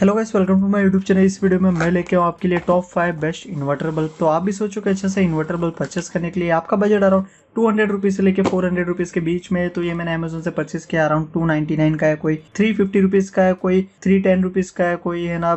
hello guys welcome to my YouTube channel इस video में मैं लेके आऊँ आपके लिए top five best inverter bulb तो आप भी सोचो कि अच्छा सा इन्वर्टर बल्ब परचेस करने के लिए आपका budget around two hundred rupees से लेके फोर हंड्रेड रुपीज़ के बीच में तो ये मैंने अमेजोन से परचेस किया अराउंड टू नाइनटी नाइन का है कोई थ्री फिफ्टी रुपीज़ का है कोई थ्री टेन रुपीज़ का है कोई है ना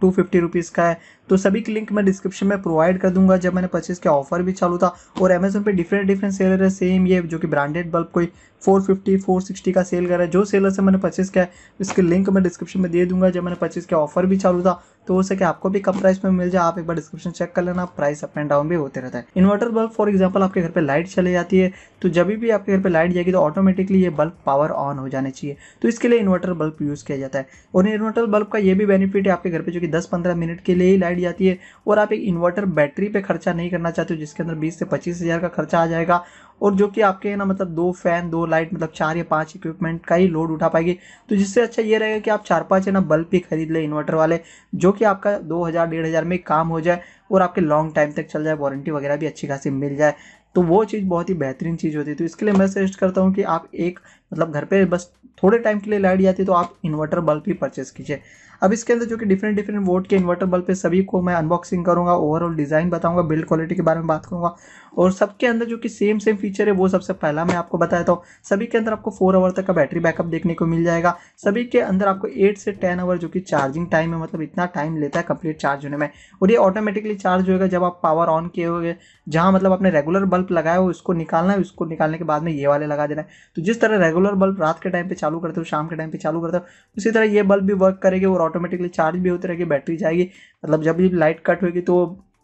टू फिफ्टी रुपीज़ का है तो सभी की लिंक मैं डिस्क्रिप्शन में प्रोवाइड कर दूंगा जब मैंने परचेस किया ऑफर भी चालू था और अमेजोन पे डिफरेंट डिफरेंट सेलर है सेम ये जो कि ब्रांडेड बल्ब कोई 450 460 का सेल कर रहा है जो सेलर से मैंने परचेस किया है इसकी लिंक मैं डिस्क्रिप्शन में दे दूंगा जब मैंने परचेस किया ऑफर भी चालू था तो हो सके आपको भी कम प्राइस में मिल जाए आप एक बार डिस्क्रिप्शन चेक कर लेना प्राइस अप एंड डाउन भी होते रहता है इन्वर्टर बल्ब फॉर एग्जाम्पल आपके घर पर लाइट चले जाती है तो जब भी आपके घर पर लाइट जाएगी तो ऑटोमेटिकली ये बल्ब पावर ऑन हो जाने चाहिए तो इसके लिए इन्वर्टर बल्ब यूज़ किया जाता है और इन्वर्टर बल्ब का ये भी बेनिफिट है आपके घर पर जो कि दस पंद्रह मिनट के लिए ही लाइट जाती है और आप एक इन्वर्टर बैटरी पर खर्चा नहीं करना चाहते हो जिसके अंदर बीस से पच्चीस हज़ार का खर्चा आ जाएगा और जो कि आपके ना मतलब दो फैन दो लाइट मतलब चार या पाँच इक्विपमेंट का ही लोड उठा पाएगी तो जिससे अच्छा ये रहेगा कि आप चार पाँच है ना बल्ब भी खरीद लें इन्वर्टर वाले जो कि आपका दो हज़ार डेढ़ हज़ार में काम हो जाए और आपके लॉन्ग टाइम तक चल जाए वारंटी वगैरह भी अच्छी खासी मिल जाए तो वो चीज़ बहुत ही बेहतरीन चीज़ होती है तो इसके लिए मैं सजेस्ट करता हूँ कि आप एक मतलब घर पे बस थोड़े टाइम के लिए लाइट जाती है तो आप इन्वर्टर बल्ब ही परचेस कीजिए अब इसके अंदर जो कि डिफरेंट डिफरेंट वोट के इन्वर्टर बल्ब पे सभी को मैं अनबॉक्सिंग करूँगा ओवरऑल डिज़ाइन बताऊँगा बिल्ड क्वालिटी के बारे में बात करूँगा और सबके अंदर जो कि सेम सेम फीचर है वो सबसे पहला मैं आपको बताता हूँ सभी के अंदर आपको फोर आवर तक का बैटरी बैकअप देखने को मिल जाएगा सभी के अंदर आपको एट से टेन आवर जो कि चार्जिंग टाइम है मतलब इतना टाइम लेता है कंप्लीट चार्ज होने में और ये ऑटोमेटिकली चार्ज होएगा जब आप पावर ऑन किए हुए जहाँ मतलब आपने रेगुलर बल्ब लगाया हो उसको निकालना है उसको निकालने के बाद में ये वाले लगा देना है तो जिस तरह रेगुलर बल्ब रात के टाइम पे चालू करते हो शाम के टाइम पे चालू करते हो उसी तरह ये बल्ब भी वर्क करेगी और ऑटोमेटिकली चार्ज भी होती रहेगी बैटरी जाएगी मतलब जब भी लाइट कट होगी तो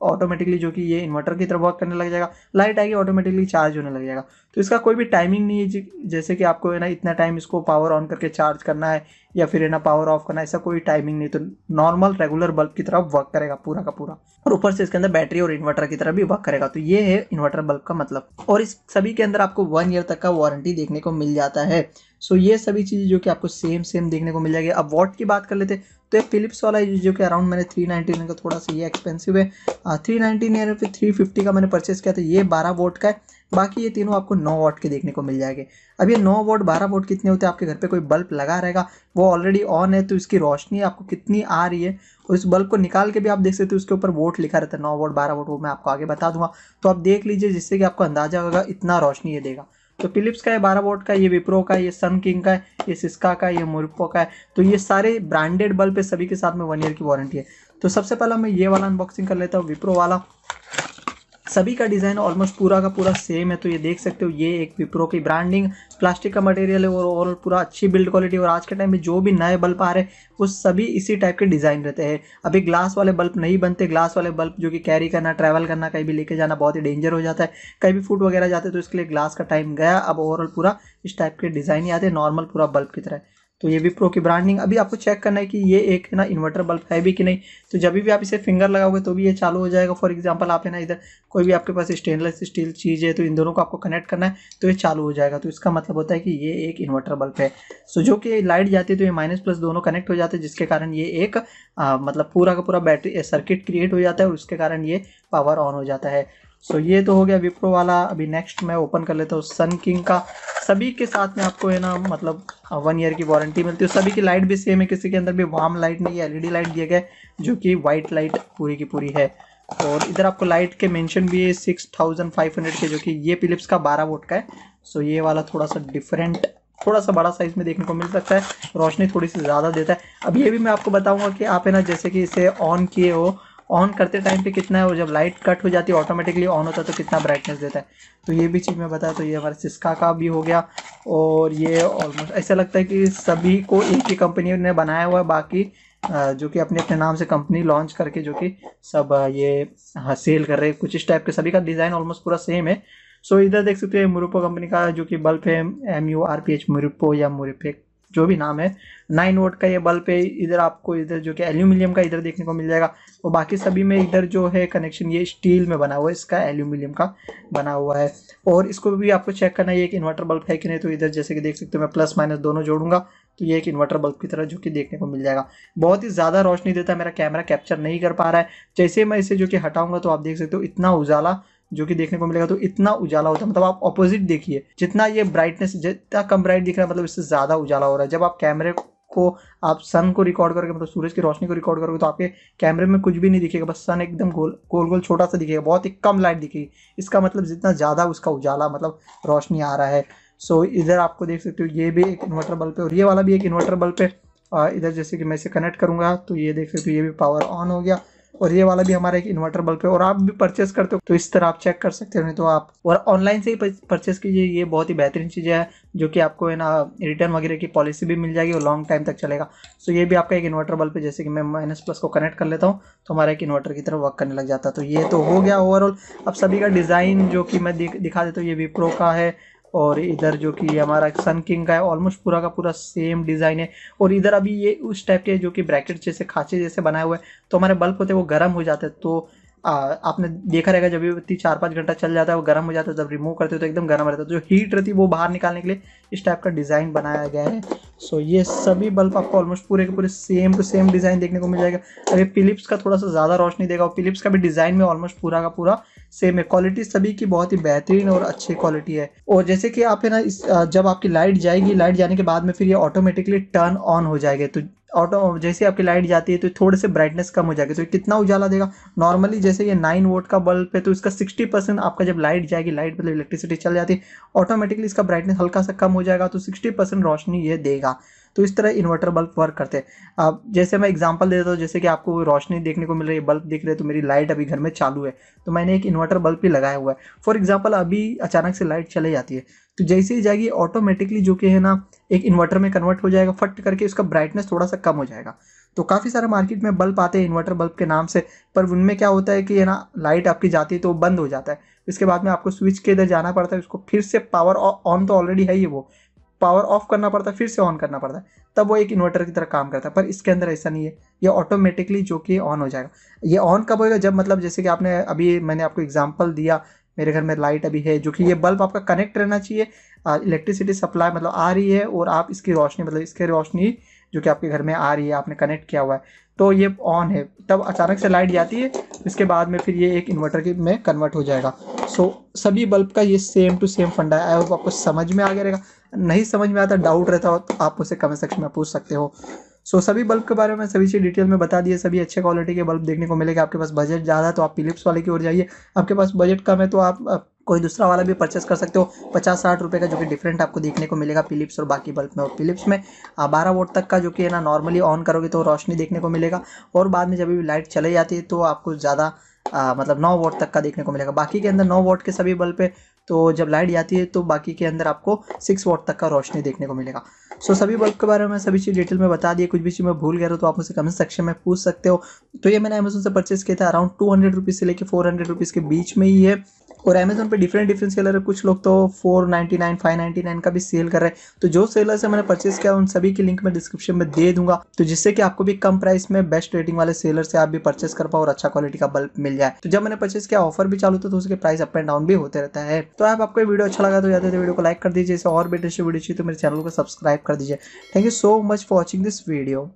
ऑटोमेटिकली जो कि ये इन्वर्टर की तरफ वर्क करने लग जाएगा लाइट आएगी ऑटोमेटिकली चार्ज होने लग जाएगा तो इसका कोई भी टाइमिंग नहीं है जैसे कि आपको है ना इतना टाइम इसको पावर ऑन करके चार्ज करना है या फिर है ना पावर ऑफ करना है ऐसा कोई टाइमिंग नहीं तो नॉर्मल रेगुलर बल्ब की तरफ वर्क करेगा पूरा का पूरा और ऊपर से इसके अंदर बैटरी और इन्वर्टर की तरफ भी वर्क करेगा तो ये है इन्वर्टर बल्ब का मतलब और इस सभी के अंदर आपको वन ईयर तक का वारंटी देखने को मिल जाता है सो ये सभी चीज़ें जो कि आपको सेम सेम देखने को मिल जाएगी अब वॉट की बात कर लेते हैं तो ये फिलिप्स वाला है जो कि अराउंड मैंने थ्री नाइनटी का थोड़ा सा ये एक्सपेंसिव है थ्री नाइनटी नाइन फिर थ्री फिफ्टी का मैंने परचेस किया था तो ये बारह वोट का है बाकी ये तीनों आपको नौ वोट के देखने को मिल जाएंगे अब ये नौ वोट बारह वोट कितने होते हैं आपके घर पे कोई बल्ब लगा रहेगा वो ऑलरेडी ऑन है तो इसकी रोशनी आपको कितनी आ रही है और इस बल्ब को निकाल के भी आप देख सकते हो उसके ऊपर वोट लिखा रहता है नौ वोट बारह वोट वो मैं आपको आगे बता दूंगा तो आप देख लीजिए जिससे कि आपको अंदाजा होगा इतना रोशनी ये देगा तो फिलिप्स का है बारह वोट का ये विप्रो का ये सन किंग का है ये सिस्का का ये मोरपो का है तो ये सारे ब्रांडेड बल्ब है सभी के साथ में वन ईयर की वारंटी है तो सबसे पहले मैं ये वाला अनबॉक्सिंग कर लेता हूँ विप्रो वाला सभी का डिज़ाइन ऑलमोस्ट पूरा का पूरा सेम है तो ये देख सकते हो ये एक विप्रो की ब्रांडिंग प्लास्टिक का मटेरियल है और ओवरऑल पूरा अच्छी बिल्ड क्वालिटी और आज के टाइम में जो भी नए बल्ब आ रहे हैं वो सभी इसी टाइप के डिज़ाइन रहते हैं अभी ग्लास वाले बल्ब नहीं बनते ग्लास वाले बल्ब जो कि कैरी करना ट्रैवल करना कहीं भी लेके जाना बहुत ही डेंजर हो जाता है कहीं भी फूट वगैरह जाते तो इसके लिए ग्लास का टाइम गया अब ओवरऑल पूरा इस टाइप के डिज़ाइन ही आते नॉर्मल पूरा बल्ब की तरह तो ये भी प्रो की ब्रांडिंग अभी आपको चेक करना है कि ये एक है ना इन्वर्टर बल्ब है भी कि नहीं तो जब भी आप इसे फिंगर लगाओगे तो भी ये चालू हो जाएगा फॉर एग्जांपल आप है ना इधर कोई भी आपके पास स्टेनलेस स्टील चीज़ है तो इन दोनों को आपको कनेक्ट करना है तो ये चालू हो जाएगा तो इसका मतलब होता है कि ये एक इन्वर्टर बल्ब है सो जो कि लाइट जाती है तो ये माइनस प्लस दोनों कनेक्ट हो जाते हैं जिसके कारण ये एक आ, मतलब पूरा का पूरा बैटरी सर्किट क्रिएट हो जाता है और उसके कारण ये पावर ऑन हो जाता है सो ये तो हो गया विप्रो वाला अभी नेक्स्ट मैं ओपन कर लेता हूँ सन किंग का सभी के साथ में आपको है ना मतलब वन uh, ईयर की वारंटी मिलती है सभी की लाइट भी सेम है किसी के अंदर भी वार्म लाइट नहीं है एल लाइट दिया गया जो कि वाइट लाइट पूरी की पूरी है और इधर आपको लाइट के मेंशन भी है सिक्स थाउजेंड फाइव हंड्रेड के जो कि ये फिलिप्स का बारह वोट का है सो ये वाला थोड़ा सा डिफरेंट थोड़ा सा बड़ा साइज में देखने को मिल सकता है रोशनी थोड़ी सी ज़्यादा देता है अब ये भी मैं आपको बताऊंगा कि आप है ना जैसे कि इसे ऑन किए हो ऑन करते टाइम पे कितना है और जब लाइट कट हो जाती है ऑटोमेटिकली ऑन होता है तो कितना ब्राइटनेस देता है तो ये भी चीज़ मैं बताया तो ये हमारे सिस्का का भी हो गया और ये ऑलमोस्ट ऐसा लगता है कि सभी को एक ही कंपनी ने बनाया हुआ है बाकी जो कि अपने अपने नाम से कंपनी लॉन्च करके जो कि सब ये सेल हाँ, कर रहे हैं कुछ इस टाइप के सभी का डिज़ाइन ऑलमोस्ट पूरा सेम है सो so, इधर देख सकते हैं मुरुपो कंपनी का जो कि बल्ब है M U R P H मुरुपो या मुरुपेक जो भी नाम है नाइन वोट का ये बल्ब है इधर आपको इधर जो कि एल्यूमिनियम का इधर देखने को मिल जाएगा और बाकी सभी में इधर जो है कनेक्शन ये स्टील में बना हुआ है इसका एल्यूमिनियम का बना हुआ है और इसको भी आपको चेक करना है एक इन्वर्टर बल्ब है कि नहीं तो इधर जैसे कि देख सकते हो मैं प्लस माइनस दोनों जोड़ूंगा तो ये एक इन्वर्टर बल्ब की तरह जो कि देखने को मिल जाएगा बहुत ही ज़्यादा रोशनी देता है मेरा कैमरा कैप्चर नहीं कर पा रहा है जैसे मैं इसे जो कि हटाऊंगा तो आप देख सकते हो इतना उजाला जो कि देखने को मिलेगा तो इतना उजाला होता है मतलब आप ऑपोजिट देखिए जितना ये ब्राइटनेस जितना कम ब्राइट दिख रहा है मतलब इससे ज़्यादा उजाला हो रहा है जब आप कैमरे को आप सन को रिकॉर्ड करोगे मतलब सूरज की रोशनी को रिकॉर्ड करोगे तो आपके कैमरे में कुछ भी नहीं दिखेगा बस सन एकदम गोल गोल गोल छोटा सा दिखेगा बहुत ही कम लाइट दिखेगी इसका मतलब जितना ज़्यादा उसका उजाला मतलब रोशनी आ रहा है सो so, इधर आपको देख सकते हो ये भी एक इन्वर्टर बल्ब पे और ये वाला भी एक इन्वर्टर बल्ब है इधर जैसे कि मैं इसे कनेक्ट करूँगा तो ये देख सकते हो ये भी पावर ऑन हो गया और ये वाला भी हमारा एक इन्वर्टर बल्ब है और आप भी परचेस करते हो तो इस तरह आप चेक कर सकते हो नहीं तो आप और ऑनलाइन से ही परचेस कीजिए ये बहुत ही बेहतरीन चीज़ है जो कि आपको है ना रिटर्न वगैरह की पॉलिसी भी मिल जाएगी और लॉन्ग टाइम तक चलेगा सो ये भी आपका एक इन्वर्टर बल्ब है जैसे कि मैं माइनस प्लस को कनेक्ट कर लेता हूँ तो हमारा एक इन्वर्टर की तरफ वर्क करने लग जाता है तो ये तो हो गया ओवरऑल अब सभी का डिज़ाइन जो कि मैं दिखा देता हूँ ये विप्रो का है और इधर जो कि हमारा सन किंग का है ऑलमोस्ट पूरा का पूरा सेम डिज़ाइन है और इधर अभी ये उस टाइप के जो कि ब्रैकेट जैसे खाचे जैसे बनाए हुए हैं तो हमारे बल्ब होते हैं वो गर्म हो जाते हैं तो आ, आपने देखा रहेगा जब भी चार पाँच घंटा चल जाता है वो गर्म हो जाता है जब रिमूव करते हो तो एकदम गर्म रहता है तो जो हीट रहती है वो बाहर निकालने के लिए इस टाइप का डिज़ाइन बनाया गया है सो so, ये सभी बल्ब आपको ऑलमोस्ट पूरे के पूरे सेम टू सेम डिज़ाइन देखने को मिल जाएगा अगर फिलिप्स का थोड़ा सा ज़्यादा रोशनी देगा और फिलिप्स का भी डिज़ाइन में ऑलमोस्ट पूरा का पूरा सेम है क्वालिटी सभी की बहुत ही बेहतरीन और अच्छी क्वालिटी है और जैसे कि आप है ना इस जब आपकी लाइट जाएगी लाइट जाने के बाद में फिर ये ऑटोमेटिकली टर्न ऑन हो जाएगा तो ऑटो जैसे आपकी लाइट जाती है तो थोड़े से ब्राइटनेस कम हो जाएगी तो कितना उजाला देगा नॉर्मली जैसे ये नाइन वोट का बल्ब है तो इसका सिक्सटी परसेंट आपका जब लाइट जाएगी लाइट मतलब इलेक्ट्रिसिटी चल जाती है ऑटोमेटिकली इसका ब्राइटनेस हल्का सा कम हो जाएगा तो सिक्सटी परसेंट रोशनी ये देगा तो इस तरह इन्वर्टर बल्ब वर्क करते हैं अब जैसे मैं एग्जांपल देता हूँ जैसे कि आपको रोशनी देखने को मिल रही है बल्ब दिख रहे हैं तो मेरी लाइट अभी घर में चालू है तो मैंने एक इन्वर्टर बल्ब भी लगाया हुआ है फॉर एग्जाम्पल अभी अचानक से लाइट चले जाती है तो जैसे ही जाएगी ऑटोमेटिकली जो कि है ना एक इन्वर्टर में कन्वर्ट हो जाएगा फट करके उसका ब्राइटनेस थोड़ा सा कम हो जाएगा तो काफ़ी सारे मार्केट में बल्ब आते हैं इन्वर्टर बल्ब के नाम से पर उनमें क्या होता है कि है ना लाइट आपकी जाती है तो बंद हो जाता है इसके बाद में आपको स्विच के इधर जाना पड़ता है उसको फिर से पावर ऑन तो ऑलरेडी है ही वो पावर ऑफ करना पड़ता है फिर से ऑन करना पड़ता है तब वो एक इन्वर्टर की तरह काम करता है पर इसके अंदर ऐसा नहीं है ये ऑटोमेटिकली जो कि ऑन हो जाएगा ये ऑन कब होएगा जब मतलब जैसे कि आपने अभी मैंने आपको एग्जाम्पल दिया मेरे घर में लाइट अभी है जो कि ये बल्ब आपका कनेक्ट रहना चाहिए इलेक्ट्रिसिटी सप्लाई मतलब आ रही है और आप इसकी रोशनी मतलब इसके रोशनी जो कि आपके घर में आ रही है आपने कनेक्ट किया हुआ है तो ये ऑन है तब अचानक से लाइट जाती है इसके बाद में फिर ये एक इन्वर्टर के में कन्वर्ट हो जाएगा सो so, सभी बल्ब का ये सेम टू सेम फंडा है आई होप आपको समझ में आ गया रहेगा नहीं समझ में आता डाउट रहता हो तो आप उसे कमेंट सेक्शन में पूछ सकते हो सो so, सभी बल्ब के बारे में सभी चीज़ डिटेल में बता दिए सभी अच्छे क्वालिटी के बल्ब देखने को मिलेगा आपके पास बजट ज़्यादा है तो आप फिलिप्स वाले की ओर जाइए आपके पास बजट कम है तो आप, कोई दूसरा वाला भी परचेस कर सकते हो पचास साठ रुपये का जो कि डिफरेंट आपको देखने को मिलेगा फिलिप्स और बाकी बल्ब में और फिलिप्स में बारह वोट तक का जो कि है ना नॉर्मली ऑन करोगे तो रोशनी देखने को मिलेगा और बाद में जब भी लाइट चले जाती है तो आपको ज़्यादा मतलब नौ वोट तक का देखने को मिलेगा बाकी के अंदर नौ वोट के सभी बल्ब पे तो जब लाइट जाती है तो बाकी के अंदर आपको सिक्स वॉट तक का रोशनी देखने को मिलेगा सो so, सभी बल्ब के बारे में सभी चीज़ डिटेल में बता दिए कुछ भी चीज़ मैं भूल गया तो आप मुझे कमेंट सेक्शन में पूछ सकते हो तो ये मैंने अमेजोन से परचेस किया था अराउंड टू हंड्रेड रुपीज़ से लेकर फोर हंड्रेड रुपीज़ के बीच में ही है और अमेजोन पे डिफरेंट डिफरेंट सेलर है कुछ लोग तो four ninety nine five ninety nine का भी सेल कर रहे हैं तो जो सेलर से मैंने परचेस किया उन सभी की लिंक मैं डिस्क्रिप्शन में दे दूंगा तो जिससे कि आपको भी कम प्राइस में बेस्ट रेटिंग वाले सेलर से आप भी परचेस कर पाओ और अच्छा क्वालिटी का बल्ब मिल जाए तो जब मैंने परचेस किया ऑफर भी चालू था तो उसके प्राइस अप एंड डाउन भी होते रहता है तो आप आपको वीडियो अच्छा लगा तो याद है वीडियो को लाइक कर दीजिए और बेटर वीडियो चाहिए तो मेरे चैनल को सब्सक्राइब कर दीजिए thank you so much for watching this video